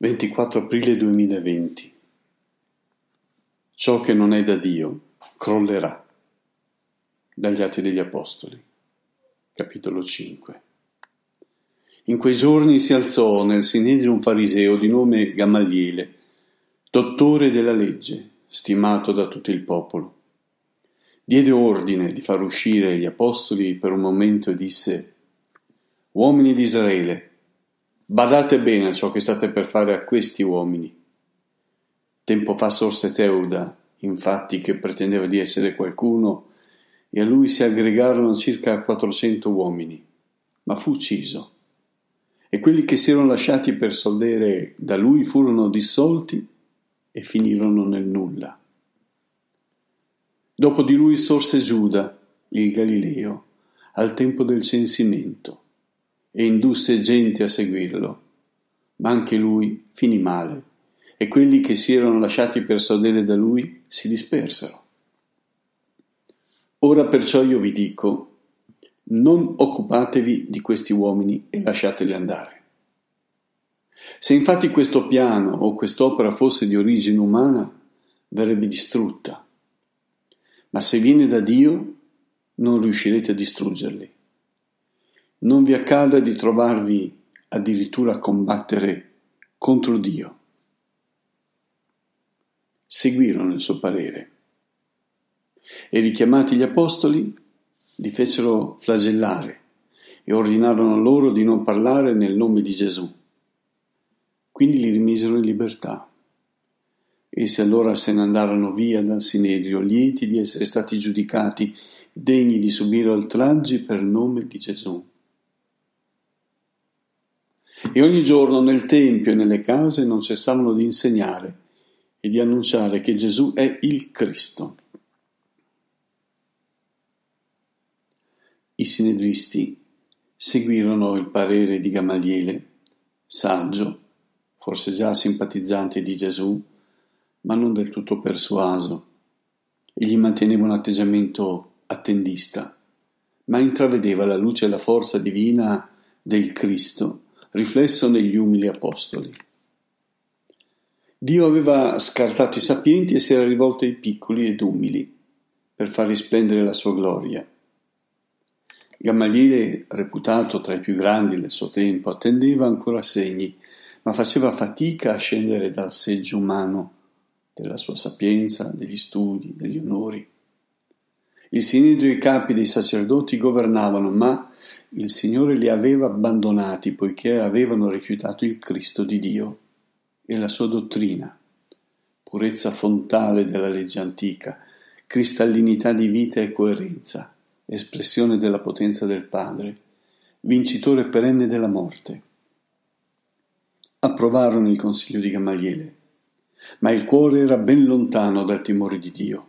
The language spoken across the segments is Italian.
24 aprile 2020 Ciò che non è da Dio crollerà. Dagli Atti degli Apostoli, capitolo 5. In quei giorni si alzò nel sinedrio un fariseo di nome Gamaliele, dottore della legge, stimato da tutto il popolo. Diede ordine di far uscire gli apostoli per un momento e disse: Uomini di Israele, Badate bene a ciò che state per fare a questi uomini. Tempo fa sorse Teuda, infatti, che pretendeva di essere qualcuno, e a lui si aggregarono circa 400 uomini, ma fu ucciso. E quelli che si erano lasciati per soldere da lui furono dissolti e finirono nel nulla. Dopo di lui sorse Giuda, il Galileo, al tempo del censimento e indusse gente a seguirlo. Ma anche lui finì male e quelli che si erano lasciati persuadere da lui si dispersero. Ora perciò io vi dico, non occupatevi di questi uomini e lasciateli andare. Se infatti questo piano o quest'opera fosse di origine umana, verrebbe distrutta. Ma se viene da Dio, non riuscirete a distruggerli. Non vi accada di trovarvi addirittura a combattere contro Dio. Seguirono il suo parere e richiamati gli apostoli li fecero flagellare e ordinarono loro di non parlare nel nome di Gesù. Quindi li rimisero in libertà. Essi allora se ne andarono via dal Sinedrio, lieti di essere stati giudicati degni di subire oltraggi per nome di Gesù. E ogni giorno nel Tempio e nelle case non cessavano di insegnare e di annunciare che Gesù è il Cristo. I sinedristi seguirono il parere di Gamaliele, saggio, forse già simpatizzante di Gesù, ma non del tutto persuaso. Egli manteneva un atteggiamento attendista, ma intravedeva la luce e la forza divina del Cristo riflesso negli umili apostoli. Dio aveva scartato i sapienti e si era rivolto ai piccoli ed umili per far risplendere la sua gloria. Gamaliele, reputato tra i più grandi del suo tempo, attendeva ancora segni, ma faceva fatica a scendere dal seggio umano della sua sapienza, degli studi, degli onori. Il sinedrio e I capi dei sacerdoti governavano, ma il Signore li aveva abbandonati poiché avevano rifiutato il Cristo di Dio e la sua dottrina, purezza fontale della legge antica, cristallinità di vita e coerenza, espressione della potenza del Padre, vincitore perenne della morte. Approvarono il consiglio di Gamaliele, ma il cuore era ben lontano dal timore di Dio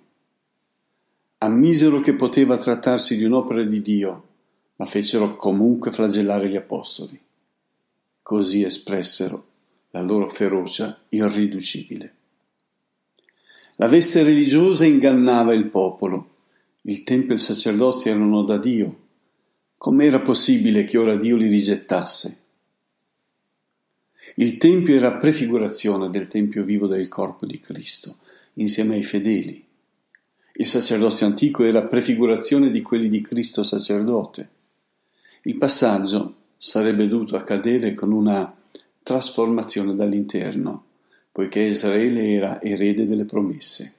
ammisero che poteva trattarsi di un'opera di Dio, ma fecero comunque flagellare gli apostoli. Così espressero la loro ferocia irriducibile. La veste religiosa ingannava il popolo. Il tempio e il sacerdozio erano da Dio. Com'era possibile che ora Dio li rigettasse? Il tempio era prefigurazione del tempio vivo del corpo di Cristo, insieme ai fedeli. Il sacerdozio antico era prefigurazione di quelli di Cristo sacerdote. Il passaggio sarebbe dovuto accadere con una trasformazione dall'interno, poiché Israele era erede delle promesse.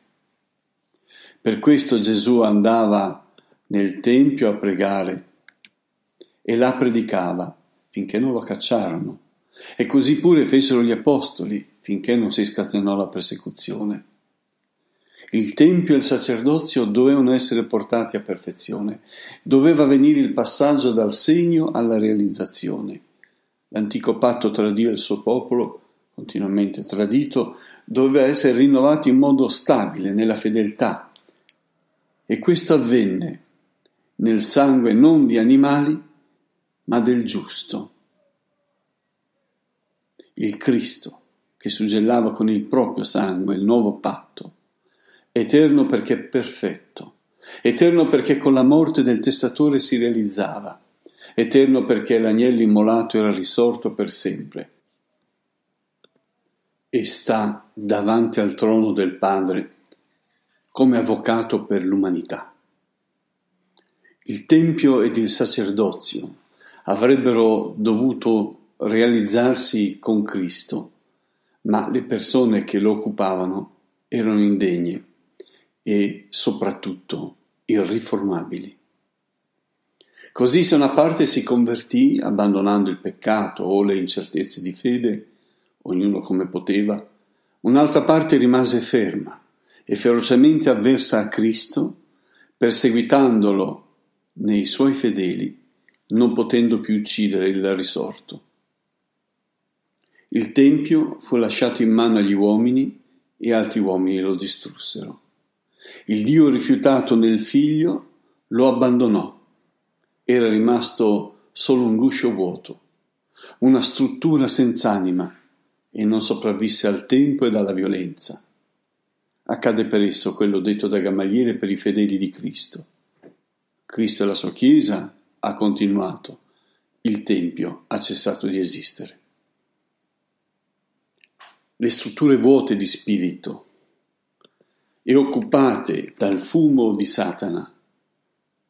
Per questo Gesù andava nel Tempio a pregare e là predicava finché non lo cacciarono. E così pure fecero gli apostoli finché non si scatenò la persecuzione. Il Tempio e il sacerdozio dovevano essere portati a perfezione, doveva venire il passaggio dal segno alla realizzazione. L'antico patto tra Dio e il suo popolo, continuamente tradito, doveva essere rinnovato in modo stabile nella fedeltà. E questo avvenne nel sangue non di animali, ma del giusto. Il Cristo che suggellava con il proprio sangue il nuovo patto eterno perché perfetto, eterno perché con la morte del testatore si realizzava, eterno perché l'agnello immolato era risorto per sempre. E sta davanti al trono del Padre come avvocato per l'umanità. Il Tempio ed il sacerdozio avrebbero dovuto realizzarsi con Cristo, ma le persone che lo occupavano erano indegne e soprattutto irriformabili. Così se una parte si convertì abbandonando il peccato o le incertezze di fede, ognuno come poteva, un'altra parte rimase ferma e ferocemente avversa a Cristo, perseguitandolo nei suoi fedeli, non potendo più uccidere il risorto. Il Tempio fu lasciato in mano agli uomini e altri uomini lo distrussero. Il Dio rifiutato nel figlio lo abbandonò. Era rimasto solo un guscio vuoto, una struttura senza anima e non sopravvisse al tempo e alla violenza. Accade per esso quello detto da Gamaliele per i fedeli di Cristo. Cristo e la sua Chiesa ha continuato, il Tempio ha cessato di esistere. Le strutture vuote di spirito e occupate dal fumo di Satana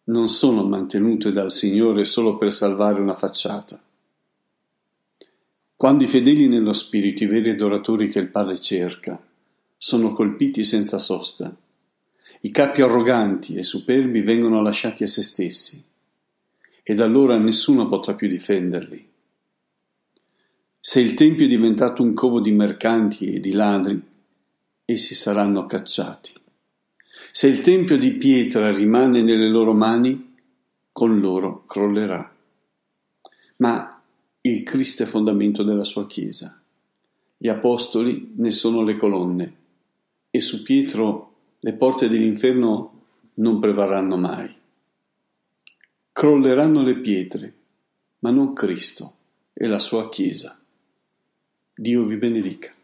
non sono mantenute dal Signore solo per salvare una facciata. Quando i fedeli nello Spirito, i veri adoratori che il Padre cerca, sono colpiti senza sosta, i capi arroganti e superbi vengono lasciati a se stessi e da allora nessuno potrà più difenderli. Se il Tempio è diventato un covo di mercanti e di ladri, essi saranno cacciati. Se il tempio di pietra rimane nelle loro mani, con loro crollerà. Ma il Cristo è fondamento della sua Chiesa. Gli apostoli ne sono le colonne e su Pietro le porte dell'inferno non prevarranno mai. Crolleranno le pietre, ma non Cristo e la sua Chiesa. Dio vi benedica.